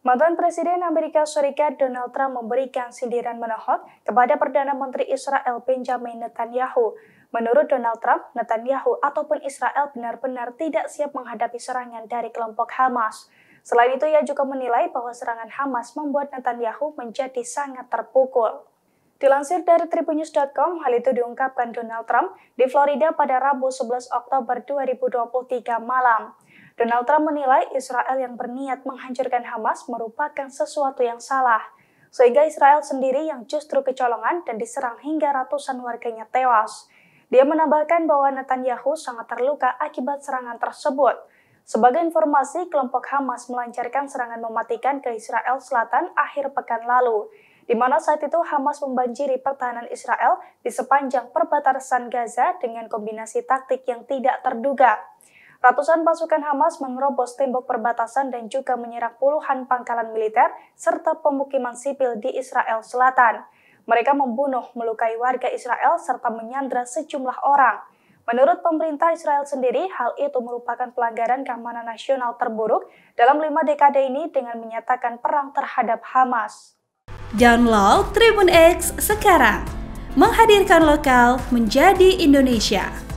Mantan Presiden Amerika Serikat Donald Trump memberikan sindiran menohok kepada Perdana Menteri Israel Benjamin Netanyahu. Menurut Donald Trump, Netanyahu ataupun Israel benar-benar tidak siap menghadapi serangan dari kelompok Hamas. Selain itu, ia juga menilai bahwa serangan Hamas membuat Netanyahu menjadi sangat terpukul. Dilansir dari tribunnews.com, hal itu diungkapkan Donald Trump di Florida pada Rabu 11 Oktober 2023 malam. Donald Trump menilai Israel yang berniat menghancurkan Hamas merupakan sesuatu yang salah, sehingga Israel sendiri yang justru kecolongan dan diserang hingga ratusan warganya tewas. Dia menambahkan bahwa Netanyahu sangat terluka akibat serangan tersebut. Sebagai informasi, kelompok Hamas melancarkan serangan mematikan ke Israel Selatan akhir pekan lalu, di mana saat itu Hamas membanjiri pertahanan Israel di sepanjang perbatasan Gaza dengan kombinasi taktik yang tidak terduga. Ratusan pasukan Hamas menerobos tembok perbatasan dan juga menyerang puluhan pangkalan militer serta pemukiman sipil di Israel Selatan. Mereka membunuh, melukai warga Israel serta menyandra sejumlah orang. Menurut pemerintah Israel sendiri, hal itu merupakan pelanggaran keamanan nasional terburuk dalam lima dekade ini dengan menyatakan perang terhadap Hamas. Download Tribun X sekarang, menghadirkan lokal menjadi Indonesia.